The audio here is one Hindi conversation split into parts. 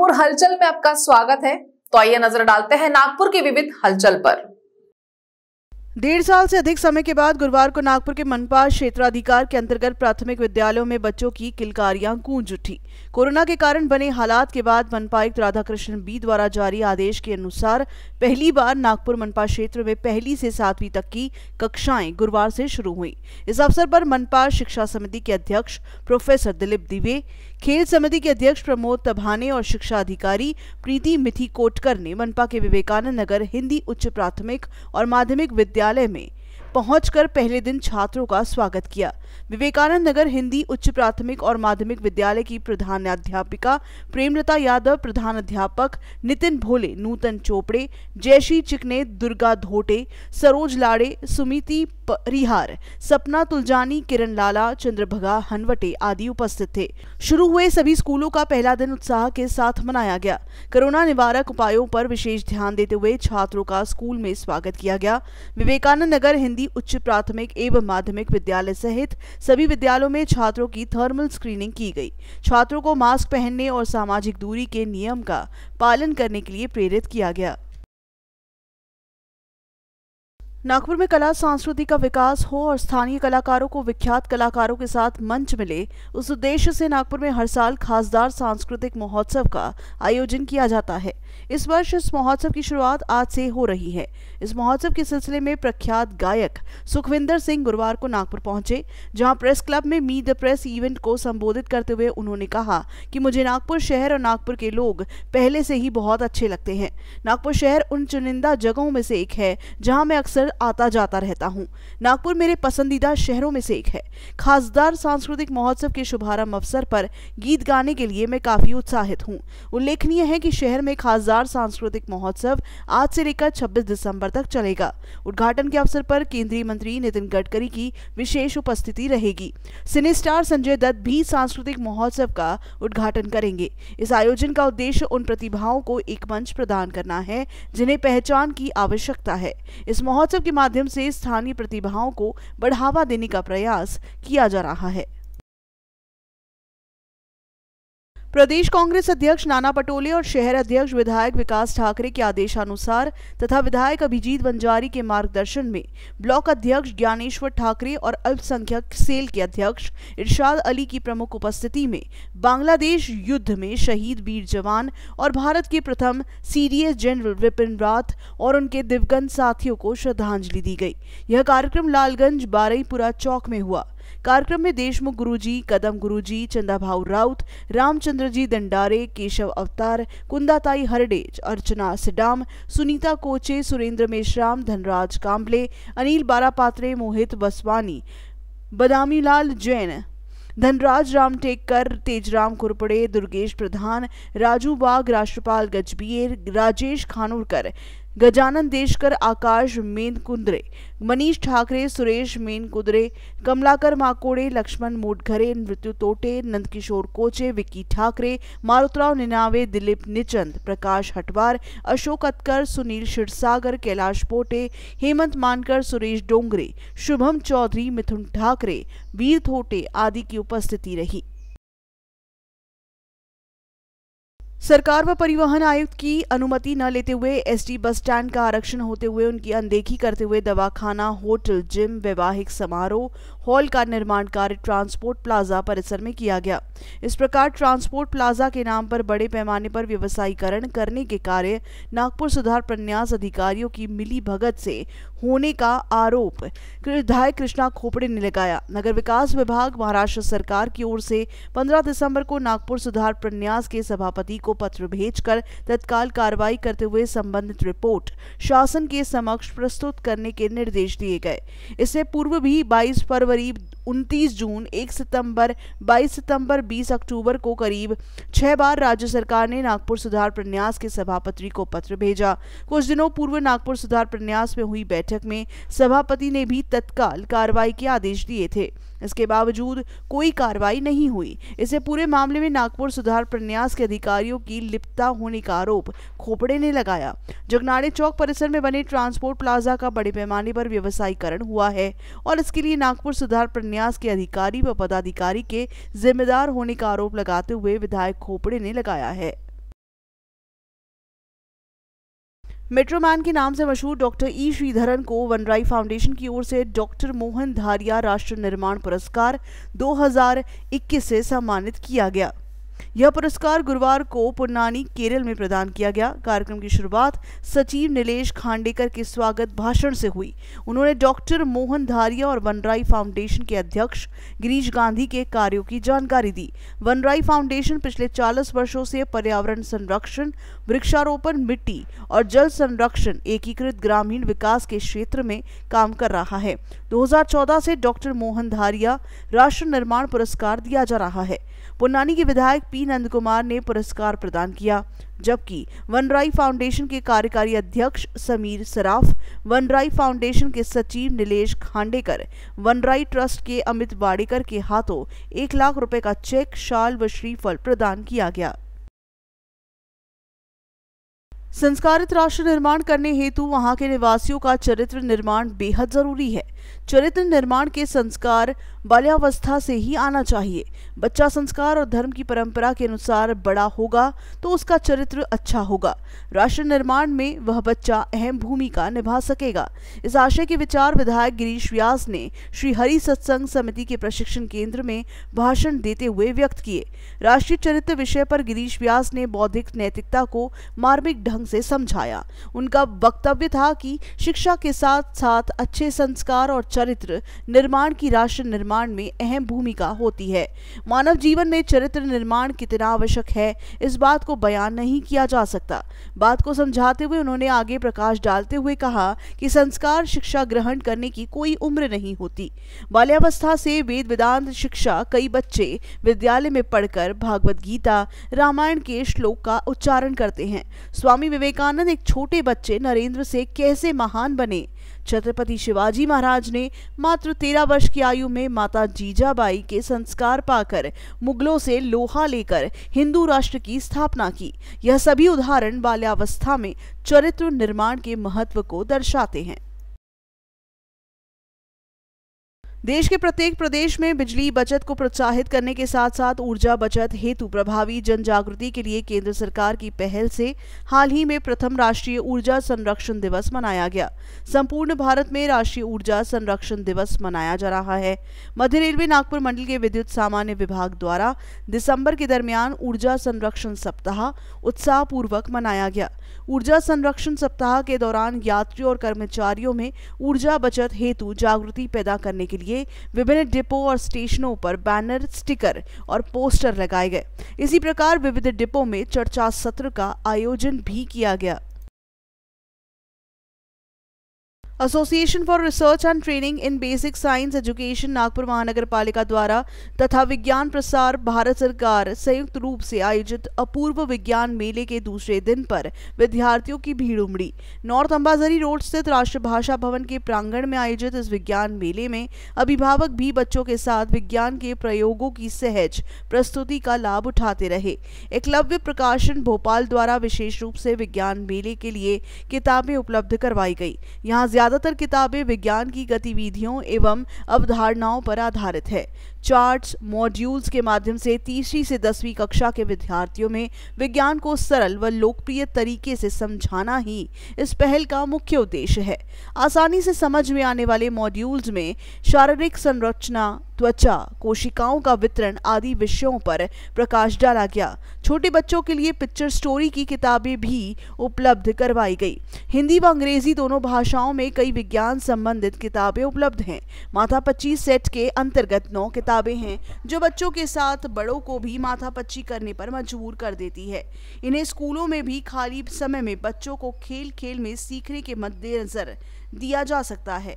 नागपुर हलचल में आपका स्वागत है तो आइए नजर डालते हैं नागपुर की विविध हलचल पर डेढ़ साल से अधिक समय के बाद गुरुवार को नागपुर के मनपा क्षेत्राधिकार के अंतर्गत प्राथमिक विद्यालयों में बच्चों की किलकारियां गूंज उठी कोरोना के कारण बने हालात के बाद मनपा आयुक्त राधाकृष्ण बी द्वारा जारी आदेश के अनुसार पहली बार नागपुर मनपा क्षेत्र में पहली से सातवीं तक की कक्षाएं गुरुवार से शुरू हुई इस अवसर पर मनपा शिक्षा समिति के अध्यक्ष प्रोफेसर दिलीप दिवे खेल समिति के अध्यक्ष प्रमोद तभाने और शिक्षा अधिकारी प्रीति मिथी कोटकर ने मनपा के विवेकानंद नगर हिंदी उच्च प्राथमिक और माध्यमिक विद्यालय में पहुंचकर पहले दिन छात्रों का स्वागत किया विवेकानंद नगर हिंदी उच्च प्राथमिक और माध्यमिक विद्यालय की प्रधान अध्यापिका प्रेमलता यादव प्रधान अध्यापक नितिन भोले नूतन चोपड़े जयशी चिकने दुर्गा धोटे सरोज लाड़े सुमिति परिहार सपना तुलजानी किरण लाला चंद्रभगा हनवटे आदि उपस्थित थे शुरू हुए सभी स्कूलों का पहला दिन उत्साह के साथ मनाया गया कोरोना निवारक उपायों पर विशेष ध्यान देते हुए छात्रों का स्कूल में स्वागत किया गया विवेकानंद नगर हिंदी हिंदी उच्च प्राथमिक एवं माध्यमिक विद्यालय सहित सभी विद्यालयों में छात्रों की थर्मल स्क्रीनिंग की गई छात्रों को मास्क पहनने और सामाजिक दूरी के नियम का पालन करने के लिए प्रेरित किया गया नागपुर में कला संस्कृति का विकास हो और स्थानीय कलाकारों को विख्यात कलाकारों के साथ मंच मिले उस उद्देश्य से नागपुर में हर साल खासदार सांस्कृतिक महोत्सव का आयोजन किया जाता है इस वर्ष इस महोत्सव की शुरुआत आज से हो रही है इस महोत्सव के सिलसिले में प्रख्यात गायक सुखविंदर सिंह गुरुवार को नागपुर पहुंचे जहां प्रेस क्लब में मी द प्रेस इवेंट को संबोधित करते हुए उन्होंने कहा कि मुझे नागपुर शहर और नागपुर के लोग पहले से ही बहुत अच्छे लगते हैं नागपुर शहर उन चुनिंदा जगहों में से एक है जहाँ मैं अक्सर निरंतर आता जाता रहता हूँ नागपुर मेरे पसंदीदा शहरों में से एक है खासदार सांस्कृतिक महोत्सव के शुभारंभ अवसर पर गीत गाने के लिए मैं काफ़ी उत्साहित हूँ उल्लेखनीय है कि शहर में खासदार सांस्कृतिक महोत्सव आज से लेकर छब्बीस दिसंबर तक चलेगा उद्घाटन के अवसर पर केंद्रीय मंत्री नितिन गडकरी की विशेष उपस्थिति रहेगी सिने स्टार संजय दत्त भी सांस्कृतिक महोत्सव का उद्घाटन करेंगे इस आयोजन का उद्देश्य उन प्रतिभाओं को एक मंच प्रदान करना है जिन्हें पहचान की आवश्यकता है इस महोत्सव उत्सव के माध्यम से स्थानीय प्रतिभाओं को बढ़ावा देने का प्रयास किया जा रहा है प्रदेश कांग्रेस अध्यक्ष नाना पटोले और शहर अध्यक्ष विधायक विकास ठाकरे के आदेशानुसार तथा विधायक अभिजीत बंजारी के मार्गदर्शन में ब्लॉक अध्यक्ष ज्ञानेश्वर ठाकरे और अल्पसंख्यक सेल के अध्यक्ष इरशाद अली की प्रमुख उपस्थिति में बांग्लादेश युद्ध में शहीद वीर जवान और भारत के प्रथम सीडीएस जनरल विपिन रात और उनके दिवगन साथियों को श्रद्धांजलि दी गई यह कार्यक्रम लालगंज बारईपुरा चौक में हुआ कार्यक्रम में देशमुख गुरुजी कदम गुरुजी चंदाभाऊ राउत रामचंद्र जी दंडारे केशव अवतार कुंदाताई हरडेज अर्चना सिडाम सुनीता कोचे सुरेंद्र मेश्राम धनराज काम्बले अनिल बारापात्रे मोहित बसवानी बदामीलाल जैन धनराज राम टेक्कर तेजराम कुरपड़े दुर्गेश प्रधान राजू बाग राष्ट्रपाल गजबीर राजेश खानुरकर गजानन देशकर आकाश मेन कुंद्रे मनीष ठाकरे सुरेश मेन कुंद्रे कमलाकर माकोड़े लक्ष्मण मोटघरे मृत्यु तोटे नंदकिशोर कोचे विक्की ठाकरे मारुतराव निनावे दिलीप निचंद प्रकाश हटवार अशोक अतकर सुनील क्षीरसागर कैलाश पोटे हेमंत मानकर सुरेश डोंगरे शुभम चौधरी मिथुन ठाकरे वीर थोटे आदि की उपस्थिति रही सरकार व परिवहन आयुक्त की अनुमति न लेते हुए एसटी बस स्टैंड का आरक्षण होते हुए उनकी अनदेखी करते हुए दवाखाना होटल जिम वैवाहिक समारोह हॉल का निर्माण कार्य ट्रांसपोर्ट प्लाजा परिसर में किया गया इस प्रकार ट्रांसपोर्ट प्लाजा के नाम पर बड़े पैमाने पर व्यवसायीकरण करने के कार्य नागपुर सुधार प्रन्यास अधिकारियों की मिली भगत से होने का आरोप विधायक कृष्णा खोपड़े ने लगाया नगर विकास विभाग महाराष्ट्र सरकार की ओर से 15 दिसंबर को नागपुर सुधार प्रन्यास के सभापति को पत्र भेजकर तत्काल कार्रवाई करते हुए संबंधित रिपोर्ट शासन के समक्ष प्रस्तुत करने के निर्देश दिए गए इससे पूर्व भी 22 फरवरी उनतीस जून एक सितंबर बाईस सितंबर बीस अक्टूबर को करीब छह बार राज्य सरकार ने नागपुर सुधार प्रन्यास के सभापति को पत्र भेजा कुछ दिनों पूर्व नागपुर सुधार प्रन्यास में हुई बैठक में सभापति ने भी तत्काल कार्रवाई के आदेश दिए थे इसके बावजूद कोई कार्रवाई नहीं हुई इसे पूरे मामले में नागपुर सुधार प्रन्यास के अधिकारियों की लिप्ता होने का आरोप खोपड़े ने लगाया जगनाड़े चौक परिसर में बने ट्रांसपोर्ट प्लाजा का बड़े पैमाने पर व्यवसायीकरण हुआ है और इसके लिए नागपुर सुधार प्रन्यास के अधिकारी व पदाधिकारी के जिम्मेदार होने का आरोप लगाते हुए विधायक खोपड़े ने लगाया है मेट्रोमैन के नाम से मशहूर डॉक्टर ई श्रीधरन को वनराई फाउंडेशन की ओर से डॉक्टर मोहन धारिया राष्ट्र निर्माण पुरस्कार 2021 से सम्मानित किया गया यह पुरस्कार गुरुवार को पुन्नानी केरल में प्रदान किया गया कार्यक्रम की शुरुआत सचिव नीलेश खांडेकर के स्वागत भाषण से हुई उन्होंने डॉक्टर मोहन धारिया और वनराई फाउंडेशन के अध्यक्ष गिरीश गांधी के कार्यों की जानकारी दी वनराई फाउंडेशन पिछले चालीस वर्षों से पर्यावरण संरक्षण वृक्षारोपण मिट्टी और जल संरक्षण एकीकृत ग्रामीण विकास के क्षेत्र में काम कर रहा है दो से डॉक्टर मोहन धारिया राष्ट्र निर्माण पुरस्कार दिया जा रहा है पुनानी के विधायक पी नंद कुमार ने पुरस्कार प्रदान किया जबकि वनराई फाउंडेशन के कार्यकारी अध्यक्ष समीर सराफ वनराई फाउंडेशन के सचिव नीलेश खांडेकर वनराई ट्रस्ट के अमित बाड़ेकर के हाथों एक लाख रुपए का चेक शाल व श्रीफल प्रदान किया गया संस्कारित राष्ट्र निर्माण करने हेतु वहां के निवासियों का चरित्र निर्माण बेहद जरूरी है चरित्र निर्माण के संस्कार बाल्यावस्था से ही आना चाहिए बच्चा संस्कार और धर्म की परंपरा के अनुसार बड़ा होगा तो उसका चरित्र अच्छा होगा राष्ट्र निर्माण में वह बच्चा अहम भूमिका निभा सकेगा इस आशय के विचार विधायक गिरीश व्यास ने श्री हरि सत्संग समिति के प्रशिक्षण केंद्र में भाषण देते हुए व्यक्त किए राष्ट्रीय चरित्र विषय पर गिरीश व्यास ने बौद्धिक नैतिकता को मार्मिक ढंग से समझाया उनका वक्तव्य था कि शिक्षा के साथ साथ अच्छे संस्कार और चरित्र निर्माण की राष्ट्र निर्माण में अहम भूमिका होती है मानव जीवन में चरित्र निर्माण कितना आवश्यक है इस बात को बयान नहीं किया जा सकता बात को समझाते हुए उन्होंने आगे प्रकाश डालते हुए कहा कि संस्कार शिक्षा ग्रहण करने की कोई उम्र नहीं होती बाल्यावस्था से वेद वेदांत शिक्षा कई बच्चे विद्यालय में पढ़कर भागवत गीता रामायण के श्लोक का उच्चारण करते हैं स्वामी विवेकानंद एक छोटे बच्चे नरेंद्र से कैसे महान बने छत्रपति शिवाजी महाराज ने मात्र तेरह वर्ष की आयु में माता जीजाबाई के संस्कार पाकर मुगलों से लोहा लेकर हिंदू राष्ट्र की स्थापना की यह सभी उदाहरण बाल्यावस्था में चरित्र निर्माण के महत्व को दर्शाते हैं देश के प्रत्येक प्रदेश में बिजली बचत को प्रोत्साहित करने के साथ साथ ऊर्जा बचत हेतु प्रभावी जन जागृति के लिए केंद्र सरकार की पहल से हाल ही में प्रथम राष्ट्रीय ऊर्जा संरक्षण दिवस मनाया गया संपूर्ण भारत में राष्ट्रीय ऊर्जा संरक्षण दिवस मनाया जा रहा है मध्य रेलवे नागपुर मंडल के विद्युत सामान्य विभाग द्वारा दिसंबर के दरमियान ऊर्जा संरक्षण सप्ताह उत्साहपूर्वक मनाया गया ऊर्जा संरक्षण सप्ताह के दौरान यात्रियों और कर्मचारियों में ऊर्जा बचत हेतु जागृति पैदा करने के लिए विभिन्न डिपो और स्टेशनों पर बैनर स्टिकर और पोस्टर लगाए गए इसी प्रकार विविध डिपो में चर्चा सत्र का आयोजन भी किया गया association for research and training in basic science education Nagpur महानगर पालिका द्वारा तथा विज्ञान प्रसार भारत सरकार संयुक्त रूप से आयोजित अपूर्व विज्ञान मेले के दूसरे दिन पर विद्यार्थियों की भीड़ उमड़ी नॉर्थ अंबाजरी रोड स्थित राष्ट्रभाषा भवन के प्रांगण में आयोजित इस विज्ञान मेले में अभिभावक भी बच्चों के साथ विज्ञान के प्रयोगों की सहज प्रस्तुति का लाभ उठाते रहे एकलव्य प्रकाशन भोपाल द्वारा विशेष रूप से विज्ञान मेले के लिए किताबें उपलब्ध करवाई गई यहाँ ज़्यादातर किताबें विज्ञान की गतिविधियों एवं अवधारणाओं पर आधारित है चार्ट्स मॉड्यूल्स के माध्यम से तीसरी से दसवीं कक्षा के विद्यार्थियों में विज्ञान को सरल व लोकप्रिय तरीके से समझाना ही इस पहल का मुख्य उद्देश्य है आसानी से समझ में आने वाले मॉड्यूल्स में शारीरिक संरचना त्वचा कोशिकाओं का वितरण आदि विषयों पर प्रकाश डाला गया छोटे बच्चों के लिए पिक्चर स्टोरी की किताबें भी उपलब्ध करवाई गई हिंदी व अंग्रेजी दोनों भाषाओं में कई विज्ञान संबंधित किताबें उपलब्ध हैं माथा पच्ची सेट के अंतर्गत नौ किताबें हैं जो बच्चों के साथ बड़ों को भी माथा पच्ची करने पर मजबूर कर देती है इन्हें स्कूलों में भी खाली समय में बच्चों को खेल खेल में सीखने के मद्देनजर दिया जा सकता है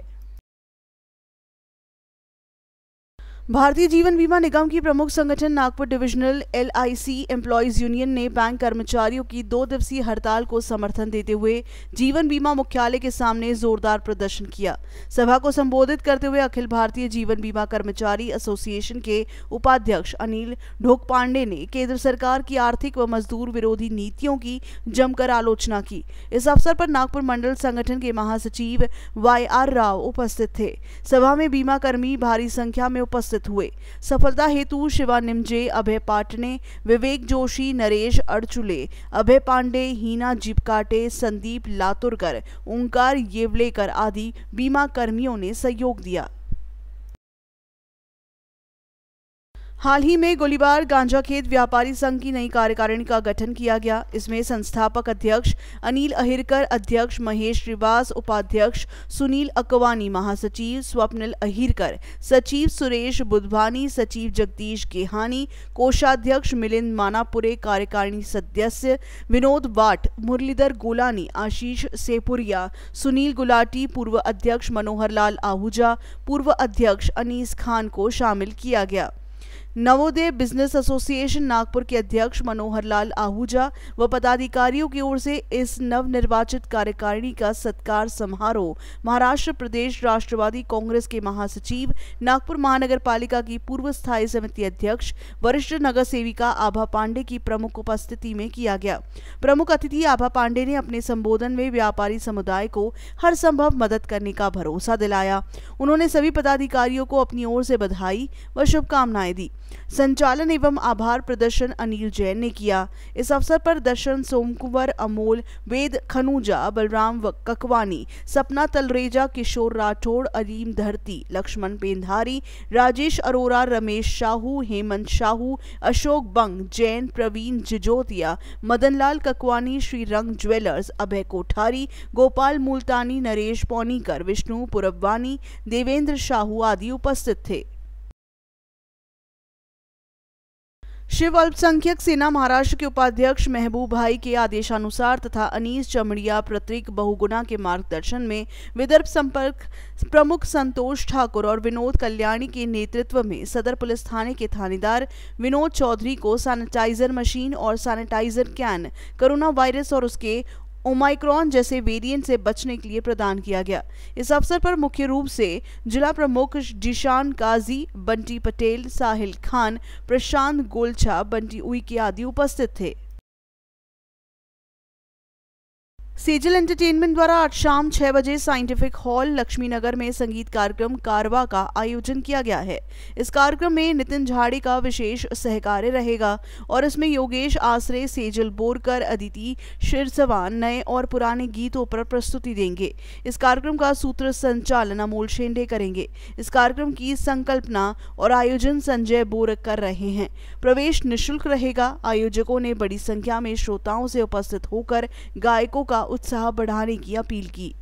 भारतीय जीवन बीमा निगम की प्रमुख संगठन Nagpur divisional LIC employees union ने बैंक कर्मचारियों की दो दिवसीय हड़ताल को समर्थन देते हुए जीवन बीमा मुख्यालय के सामने जोरदार प्रदर्शन किया सभा को संबोधित करते हुए अखिल भारतीय जीवन बीमा कर्मचारी एसोसिएशन के उपाध्यक्ष अनिल ढोक पांडे ने केंद्र सरकार की आर्थिक व मजदूर विरोधी नीतियों की जमकर आलोचना की इस अवसर पर नागपुर मंडल संगठन के महासचिव वाई आर राव उपस्थित थे सभा में बीमा कर्मी भारी संख्या में उपस्थित पुरस्कृत हुए सफलता हेतु शिवा निमजे अभय पाटने विवेक जोशी नरेश अड़चुले अभय पांडे हीना जीपकाटे संदीप लातुरकर ओंकार येवलेकर आदि बीमा कर्मियों ने सहयोग दिया हाल ही में गोलीबार गांजा खेत व्यापारी संघ की नई कार्यकारिणी का गठन किया गया इसमें संस्थापक अध्यक्ष अनिल अहिरकर अध्यक्ष महेश श्रीवास उपाध्यक्ष सुनील अकवानी महासचिव स्वप्निल अहिरकर सचिव सुरेश बुधवानी सचिव जगदीश गेहानी कोषाध्यक्ष मिलिंद मानापुरे कार्यकारिणी सदस्य विनोद वाट मुरलीधर गोलानी आशीष सेपुरिया सुनील गुलाटी पूर्व अध्यक्ष मनोहर लाल आहूजा पूर्व अध्यक्ष अनीस खान को शामिल किया गया नवोदय बिजनेस एसोसिएशन नागपुर के अध्यक्ष मनोहर लाल आहूजा व पदाधिकारियों की ओर से इस नवनिर्वाचित कार्यकारिणी का सत्कार समारोह महाराष्ट्र प्रदेश राष्ट्रवादी कांग्रेस के महासचिव नागपुर महानगर पालिका की पूर्व स्थायी समिति अध्यक्ष वरिष्ठ नगर सेविका आभा पांडे की प्रमुख उपस्थिति में किया गया प्रमुख अतिथि आभा पांडे ने अपने संबोधन में व्यापारी समुदाय को हर संभव मदद करने का भरोसा दिलाया उन्होंने सभी पदाधिकारियों को अपनी ओर से बधाई व शुभकामनाएं दी संचालन एवं आभार प्रदर्शन अनिल जैन ने किया इस अवसर पर दर्शन सोमकुंवर अमोल वेद खनुजा बलराम ककवानी सपना तलरेजा किशोर राठौड़ अलीम धरती लक्ष्मण पेंधारी राजेश अरोरा रमेश शाहू हेमंत शाहू अशोक बंग जैन प्रवीण जिजोतिया मदनलाल ककवानी श्री रंग ज्वेलर्स अभय कोठारी गोपाल मुल्तानी नरेश पौनीकर विष्णु पुरब्वानी देवेंद्र शाहू आदि उपस्थित थे शिव अल्पसंख्यक सेना महाराष्ट्र के उपाध्यक्ष महबूब भाई के आदेशानुसार तथा अनीस चमड़िया प्रतीक बहुगुना के मार्गदर्शन में विदर्भ संपर्क प्रमुख संतोष ठाकुर और विनोद कल्याणी के नेतृत्व में सदर पुलिस थाने के थानेदार विनोद चौधरी को सैनिटाइजर मशीन और सैनिटाइजर कैन कोरोना वायरस और उसके ओमाइक्रॉन जैसे वेरिएंट से बचने के लिए प्रदान किया गया इस अवसर पर मुख्य रूप से जिला प्रमुख जिशान काजी बंटी पटेल साहिल खान प्रशांत गोलछा बंटी उइके आदि उपस्थित थे सेजल एंटरटेनमेंट द्वारा आज शाम छह बजे साइंटिफिक हॉल लक्ष्मीनगर में संगीत कार्यक्रम कारवा का आयोजन किया गया है इस कार्यक्रम में नितिन झाड़ी का विशेष सहकार्य रहेगा और इसमें योगेश आसरे सेजल बोरकर अदिति शिरसवान नए और पुराने गीतों पर प्रस्तुति देंगे इस कार्यक्रम का सूत्र संचालन अमोल शेंडे करेंगे इस कार्यक्रम की संकल्पना और आयोजन संजय बोरक कर रहे हैं प्रवेश निःशुल्क रहेगा आयोजकों ने बड़ी संख्या में श्रोताओं से उपस्थित होकर गायकों का उत्साह बढ़ाने की अपील की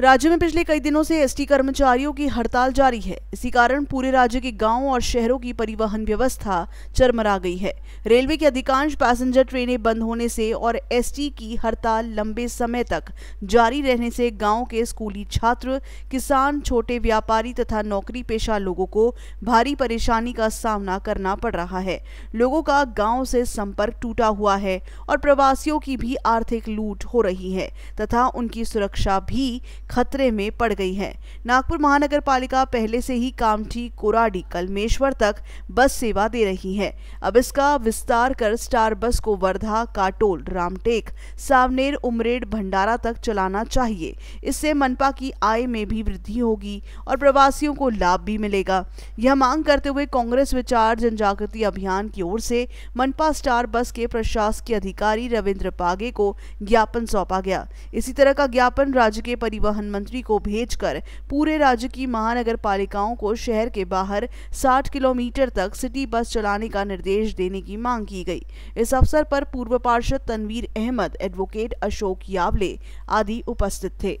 राज्य में पिछले कई दिनों से एसटी कर्मचारियों की हड़ताल जारी है इसी कारण पूरे राज्य के गांवों और शहरों की परिवहन व्यवस्था चरमरा गई है रेलवे की अधिकांश पैसेंजर ट्रेनें बंद होने से और एसटी की हड़ताल लंबे समय तक जारी रहने से गांव के स्कूली छात्र किसान छोटे व्यापारी तथा नौकरी पेशा लोगों को भारी परेशानी का सामना करना पड़ रहा है लोगों का गाँव से संपर्क टूटा हुआ है और प्रवासियों की भी आर्थिक लूट हो रही है तथा उनकी सुरक्षा भी खतरे में पड़ गई है नागपुर महानगर पालिका पहले से ही कामठी कोराडी कलमेश्वर तक बस सेवा दे रही है अब इसका विस्तार कर स्टार बस को वर्धा काटोल रामटेक सावनेर उमरेड भंडारा तक चलाना चाहिए इससे मनपा की आय में भी वृद्धि होगी और प्रवासियों को लाभ भी मिलेगा यह मांग करते हुए कांग्रेस विचार जनजागृति अभियान की ओर से मनपा स्टार बस के प्रशासकीय अधिकारी रविंद्र पागे को ज्ञापन सौंपा गया इसी तरह का ज्ञापन राज्य के परिवहन परिवहन मंत्री को भेजकर पूरे राज्य की महानगर पालिकाओं को शहर के बाहर 60 किलोमीटर तक सिटी बस चलाने का निर्देश देने की मांग की गई इस अवसर पर पूर्व पार्षद तनवीर अहमद एडवोकेट अशोक यावले आदि उपस्थित थे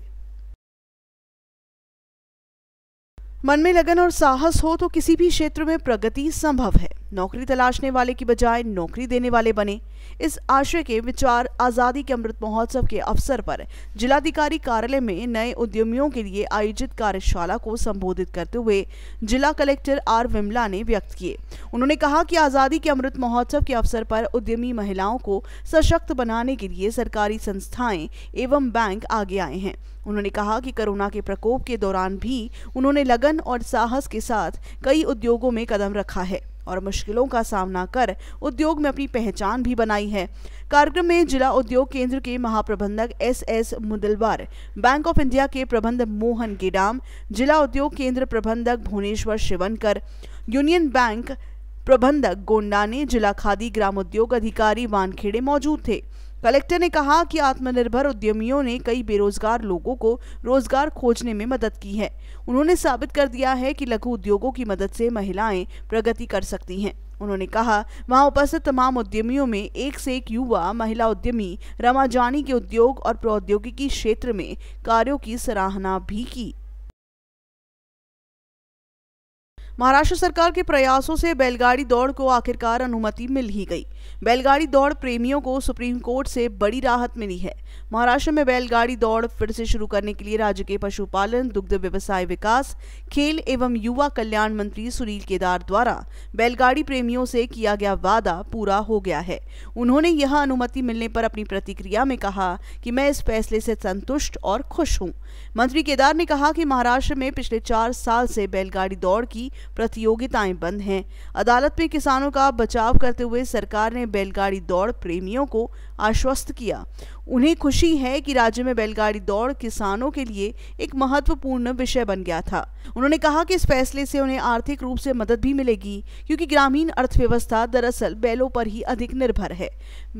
मन में लगन और साहस हो तो किसी भी क्षेत्र में प्रगति संभव है नौकरी तलाशने वाले की बजाय नौकरी देने वाले बने इस आशय के विचार आज़ादी के अमृत महोत्सव के अवसर पर जिलाधिकारी कार्यालय में नए उद्यमियों के लिए आयोजित कार्यशाला को संबोधित करते हुए जिला कलेक्टर आर विमला ने व्यक्त किए उन्होंने कहा कि आज़ादी के अमृत महोत्सव के अवसर पर उद्यमी महिलाओं को सशक्त बनाने के लिए सरकारी संस्थाएं एवं बैंक आगे आए हैं उन्होंने कहा कि कोरोना के प्रकोप के दौरान भी उन्होंने लगन और साहस के साथ कई उद्योगों में कदम रखा है और मुश्किलों का सामना कर उद्योग में अपनी पहचान भी बनाई है कार्यक्रम में जिला उद्योग केंद्र के महाप्रबंधक S S Mudalwar bank of India के प्रबंध मोहन गेडाम जिला उद्योग केंद्र प्रबंधक भुवनेश्वर शिवनकर यूनियन बैंक प्रबंधक गोंडाने जिला खादी ग्राम उद्योग अधिकारी वानखेड़े मौजूद थे कलेक्टर ने कहा कि आत्मनिर्भर उद्यमियों ने कई बेरोजगार लोगों को रोजगार खोजने में मदद की है उन्होंने साबित कर दिया है कि लघु उद्योगों की मदद से महिलाएं प्रगति कर सकती हैं उन्होंने कहा वहां उपस्थित तमाम उद्यमियों में एक से एक युवा महिला उद्यमी रमा जानी के उद्योग और प्रौद्योगिकी क्षेत्र में कार्यों की सराहना भी की महाराष्ट्र सरकार के प्रयासों से बैलगाड़ी दौड़ को आखिरकार अनुमति मिल ही गई बैलगाड़ी दौड़ प्रेमियों को सुप्रीम कोर्ट से बड़ी राहत मिली है महाराष्ट्र में बैलगाड़ी दौड़ फिर से शुरू करने के लिए राज्य के पशुपालन दुग्ध व्यवसाय विकास खेल एवं युवा कल्याण मंत्री सुनील केदार द्वारा बैलगाड़ी प्रेमियों से किया गया वादा पूरा हो गया है उन्होंने यह अनुमति मिलने पर अपनी प्रतिक्रिया में कहा कि मैं इस फैसले से संतुष्ट और खुश हूँ मंत्री केदार ने कहा कि महाराष्ट्र में पिछले चार साल से बैलगाड़ी दौड़ की प्रतियोगिताएं बंद हैं अदालत में किसानों का बचाव करते हुए सरकार ने बैलगाड़ी दौड़ प्रेमियों को आश्वस्त किया उन्हें खुशी है कि राज्य में बैलगाड़ी दौड़ किसानों के लिए एक महत्वपूर्ण विषय बन गया था उन्होंने कहा कि इस फैसले से उन्हें आर्थिक रूप से मदद भी मिलेगी क्योंकि ग्रामीण अर्थव्यवस्था दरअसल बैलों पर ही अधिक निर्भर है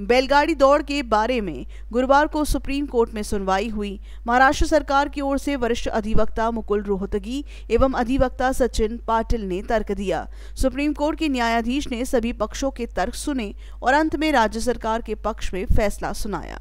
बैलगाड़ी दौड़ के बारे में गुरुवार को सुप्रीम कोर्ट में सुनवाई हुई महाराष्ट्र सरकार की ओर से वरिष्ठ अधिवक्ता मुकुल रोहतगी एवं अधिवक्ता सचिन पाटिल ने तर्क दिया सुप्रीम कोर्ट के न्यायाधीश ने सभी पक्षों के तर्क सुने और अंत में राज्य सरकार के पक्ष में फैसला सुनाया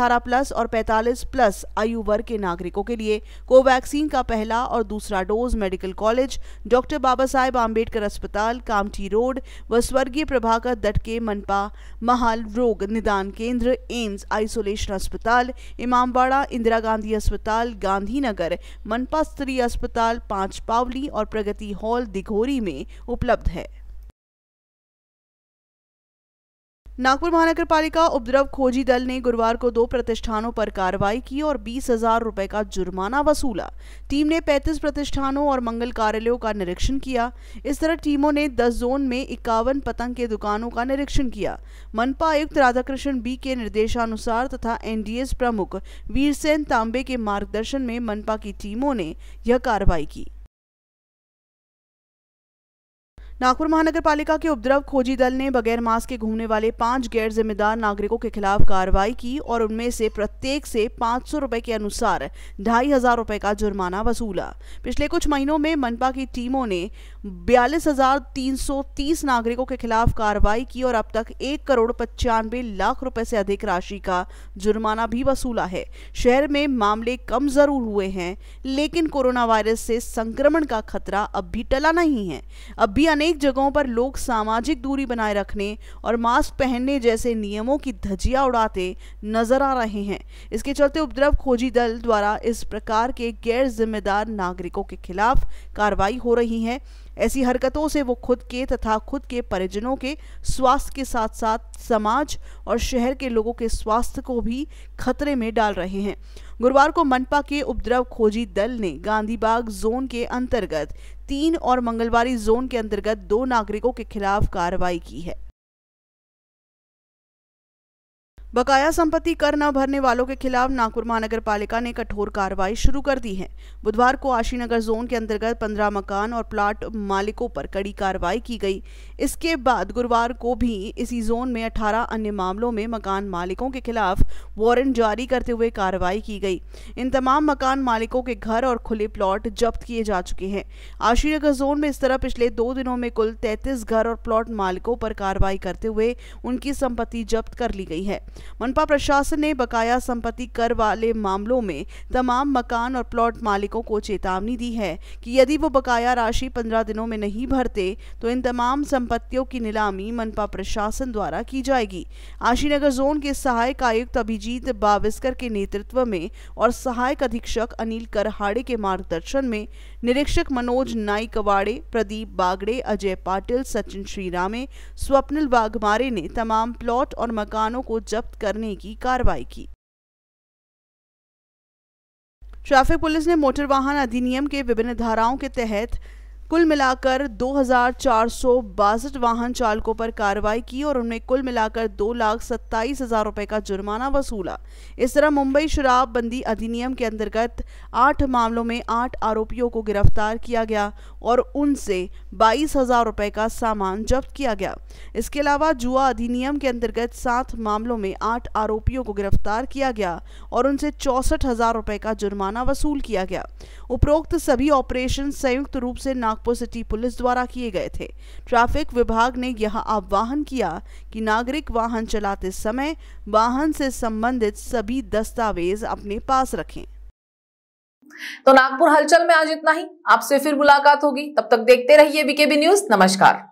18 प्लस और 45 प्लस आयु वर्ग के नागरिकों के लिए कोवैक्सीन का पहला और दूसरा dose medical college doctor Baba Saheb Ambedkar अस्पताल कामठी रोड व स्वर्गीय प्रभाकर दट के मनपा महाल रोग निदान केंद्र एम्स आइसोलेशन अस्पताल इमामबाड़ा इंदिरा गांधी अस्पताल गांधीनगर मनपा स्तरीय अस्पताल पांच पावली और प्रगति हॉल दिघोरी में उपलब्ध है नागपुर महानगर पालिका उपद्रव खोजी दल ने गुरुवार को दो प्रतिष्ठानों पर कार्रवाई की और बीस हजार रुपए का जुर्माना वसूला टीम ने 35 प्रतिष्ठानों और मंगल कार्यालयों का निरीक्षण किया इस तरह टीमों ने 10 जोन में इक्यावन पतंग के दुकानों का निरीक्षण किया मनपा आयुक्त राधाकृष्ण बी के निर्देशानुसार तथा एनडीएस प्रमुख वीरसेन तांबे के मार्गदर्शन में मनपा की टीमों ने यह कार्रवाई की नागपुर महानगर पालिका के उपद्रव खोजी दल ने बगैर मास्क के घूमने वाले पांच गैर जिम्मेदार नागरिकों के खिलाफ कार्रवाई की और उनमें से प्रत्येक से पांच सौ रुपए के अनुसार ढाई हजार रुपए का जुर्माना वसूला पिछले कुछ महीनों में मनपा की टीमों ने बयालीस हजार तीन सौ तीस नागरिकों के खिलाफ कार्रवाई की और अब तक एक करोड़ पचानवे लाख रुपए से अधिक राशि का जुर्माना भी वसूला है शहर में मामले कम जरूर हुए हैं लेकिन कोरोना वायरस से संक्रमण का खतरा अब भी टला नहीं है अब भी अनेक जगहों पर लोग सामाजिक दूरी बनाए रखने और मास्क पहनने जैसे नियमों की धजिया उड़ाते नजर आ रहे हैं इसके चलते उपद्रव खोजी दल द्वारा इस प्रकार के गैर जिम्मेदार नागरिकों के खिलाफ कार्रवाई हो रही है ऐसी हरकतों से वो खुद के तथा खुद के परिजनों के स्वास्थ्य के साथ साथ समाज और शहर के लोगों के स्वास्थ्य को भी खतरे में डाल रहे हैं गुरुवार को मनपा के उपद्रव खोजी दल ने गांधीबाग जोन के अंतर्गत तीन और मंगलवारी जोन के अंतर्गत दो नागरिकों के खिलाफ कार्रवाई की है बकाया संपत्ति कर न भरने वालों के खिलाफ नागपुर महानगर पालिका ने कठोर कार्रवाई शुरू कर दी है बुधवार को आशीनगर जोन के अंतर्गत पंद्रह मकान और प्लाट मालिकों पर कड़ी कार्रवाई की गई इसके बाद गुरुवार को भी इसी जोन में 18 अन्य मामलों में मकान मालिकों के खिलाफ वारंट जारी करते हुए कार्रवाई की गई इन तमाम मकान मालिकों के घर और खुले प्लॉट जब्त किए जा चुके हैं आशीनगर जोन में इस तरह पिछले दो दिनों में कुल तैतीस घर और प्लॉट मालिकों पर कार्रवाई करते हुए उनकी संपत्ति जब्त कर ली गई है मनपा प्रशासन ने बकाया संपत्ति कर वाले मामलों में तमाम मकान और प्लॉट मालिकों को चेतावनी दी है कि यदि वो बकाया राशि पंद्रह दिनों में नहीं भरते तो इन तमाम संपत्तियों की नीलामी मनपा प्रशासन द्वारा की जाएगी आशीनगर जोन के सहायक आयुक्त अभिजीत बाविस्कर के नेतृत्व में और सहायक अधीक्षक अनिल करहाड़े के मार्गदर्शन में निरीक्षक मनोज नाई कवाड़े प्रदीप बागड़े अजय पाटिल सचिन श्रीरामे स्वप्निल बाघमारे ने तमाम प्लॉट और मकानों को जब्त जब्त करने की कार्रवाई की ट्रैफिक पुलिस ने मोटर वाहन अधिनियम के विभिन्न धाराओं के तहत कुल मिलाकर दो वाहन चालकों पर कार्रवाई की और उन्हें कुल मिलाकर दो लाख सत्ताईस हजार रुपए का जुर्माना वसूला इस तरह मुंबई शराबबंदी अधिनियम के अंतर्गत आठ मामलों में आठ आरोपियों को गिरफ्तार किया गया और उनसे बाईस हजार रुपए का सामान जब्त किया गया इसके अलावा जुआ अधिनियम के अंतर्गत सात मामलों में आठ आरोपियों को गिरफ्तार किया गया और उनसे चौसठ हजार रुपए का जुर्माना वसूल किया गया उपरोक्त सभी ऑपरेशन संयुक्त रूप से नाक नागपुर सिटी पुलिस द्वारा किए गए थे ट्रैफिक विभाग ने यह आह्वान किया कि नागरिक वाहन चलाते समय वाहन से संबंधित सभी दस्तावेज अपने पास रखें तो नागपुर हलचल में आज इतना ही आपसे फिर मुलाकात होगी तब तक देखते रहिए बीकेबी न्यूज नमस्कार